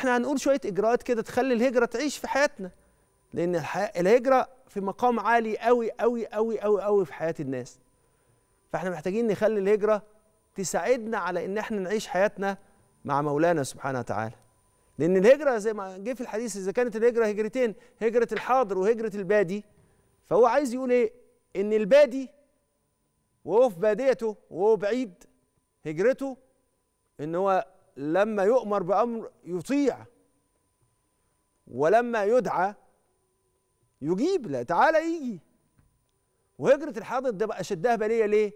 احنا هنقول شويه اجراءات كده تخلي الهجره تعيش في حياتنا لان الحياة الهجره في مقام عالي قوي قوي قوي قوي قوي في حياه الناس فاحنا محتاجين نخلي الهجره تساعدنا على ان احنا نعيش حياتنا مع مولانا سبحانه وتعالى لان الهجره زي ما جه في الحديث اذا كانت الهجره هجرتين هجره الحاضر وهجره البادي فهو عايز يقول ايه ان البادي وهو في باديته وهو بعيد هجرته ان هو لما يؤمر بأمر يطيع ولما يدعى يجيب لا تعالى يجي وهجرة الحاضر ده بقى شدها بالية ليه؟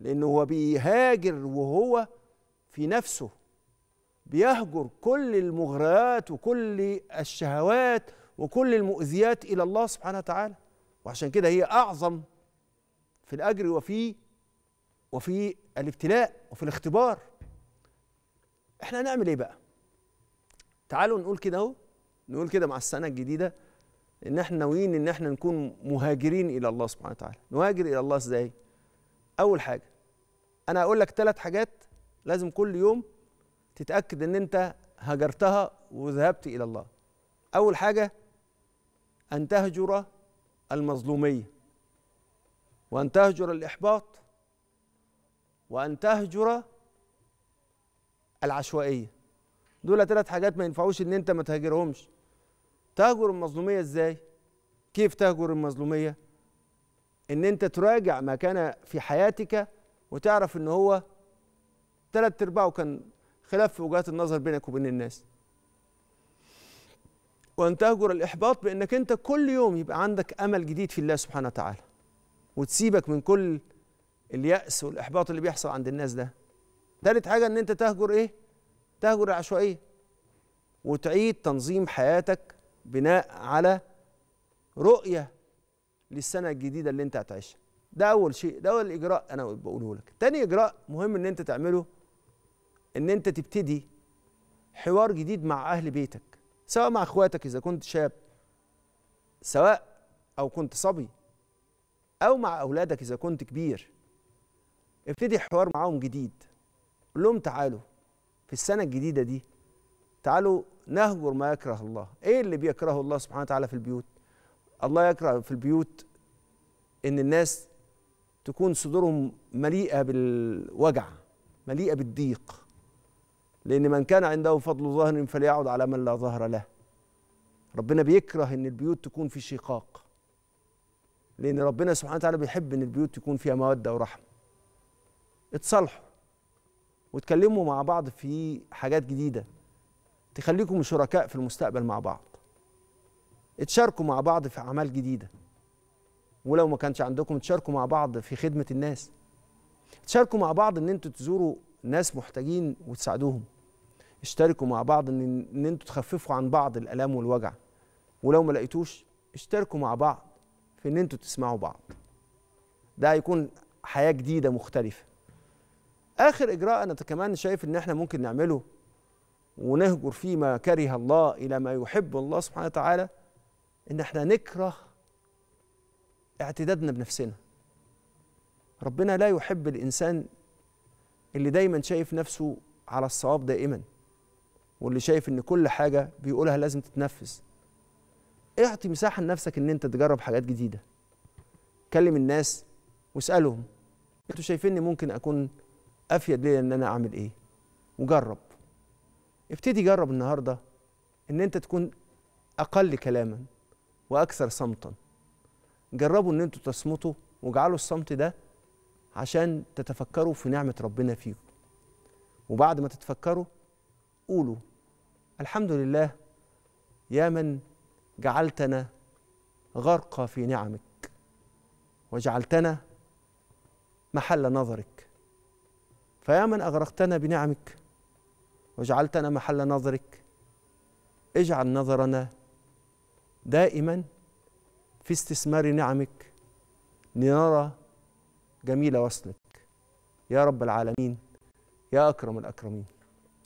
لأنه هو بيهاجر وهو في نفسه بيهجر كل المغريات وكل الشهوات وكل المؤذيات إلى الله سبحانه وتعالى وعشان كده هي أعظم في الأجر وفي وفي الابتلاء وفي الاختبار احنا هنعمل ايه بقى تعالوا نقول كده اهو نقول كده مع السنه الجديده ان احنا ناويين ان احنا نكون مهاجرين الى الله سبحانه وتعالى نهاجر الى الله ازاي اول حاجه انا هقول لك ثلاث حاجات لازم كل يوم تتاكد ان انت هجرتها وذهبت الى الله اول حاجه ان تهجر المظلوميه وان تهجر الاحباط وان تهجر العشوائيه دول ثلاث حاجات ما ينفعوش ان انت ما تهاجرهمش تهجر المظلوميه ازاي كيف تهجر المظلوميه ان انت تراجع ما كان في حياتك وتعرف ان هو ثلاث ارباعه كان خلاف في وجهات النظر بينك وبين الناس وان تهجر الاحباط بانك انت كل يوم يبقى عندك امل جديد في الله سبحانه وتعالى وتسيبك من كل الياس والاحباط اللي بيحصل عند الناس ده تالت حاجه ان انت تهجر ايه تهجر العشوائيه وتعيد تنظيم حياتك بناء على رؤيه للسنه الجديده اللي انت هتعيشها ده اول شيء ده اول اجراء انا بقوله لك تاني اجراء مهم ان انت تعمله ان انت تبتدي حوار جديد مع اهل بيتك سواء مع اخواتك اذا كنت شاب سواء او كنت صبي او مع اولادك اذا كنت كبير ابتدي حوار معاهم جديد قول لهم تعالوا في السنة الجديدة دي تعالوا نهجر ما يكره الله ايه اللي بيكرهه الله سبحانه وتعالى في البيوت الله يكره في البيوت ان الناس تكون صدورهم مليئة بالوجع مليئة بالضيق لأن من كان عنده فضل ظهر فليعد على من لا ظهر له ربنا بيكره إن البيوت تكون في شقاق لأن ربنا سبحانه وتعالى بيحب إن البيوت تكون فيها مودة ورحمة اتصالحوا وتكلموا مع بعض في حاجات جديده تخليكم شركاء في المستقبل مع بعض اتشاركوا مع بعض في اعمال جديده ولو ما كانش عندكم تشاركوا مع بعض في خدمه الناس تشاركوا مع بعض ان انتوا تزوروا ناس محتاجين وتساعدوهم اشتركوا مع بعض ان ان انتوا تخففوا عن بعض الالام والوجع ولو ما لقيتوش اشتركوا مع بعض في ان انتوا تسمعوا بعض ده هيكون حياه جديده مختلفه اخر اجراء انا كمان شايف ان احنا ممكن نعمله ونهجر فيما كره الله الى ما يحب الله سبحانه وتعالى ان احنا نكره اعتدادنا بنفسنا ربنا لا يحب الانسان اللي دايما شايف نفسه على الصواب دائما واللي شايف ان كل حاجه بيقولها لازم تتنفذ اعطي مساحه لنفسك ان انت تجرب حاجات جديده كلم الناس واسالهم انتوا شايفيني ممكن اكون افيد ليا ان انا اعمل ايه وجرب ابتدي جرب النهارده ان انت تكون اقل كلاما واكثر صمتا جربوا ان انتوا تصمتوا واجعلوا الصمت ده عشان تتفكروا في نعمه ربنا فيكم وبعد ما تتفكروا قولوا الحمد لله يا من جعلتنا غرقى في نعمك وجعلتنا محل نظرك فيا من اغرقتنا بنعمك وجعلتنا محل نظرك اجعل نظرنا دائما في استثمار نعمك لنرى جميل وصلك يا رب العالمين يا اكرم الاكرمين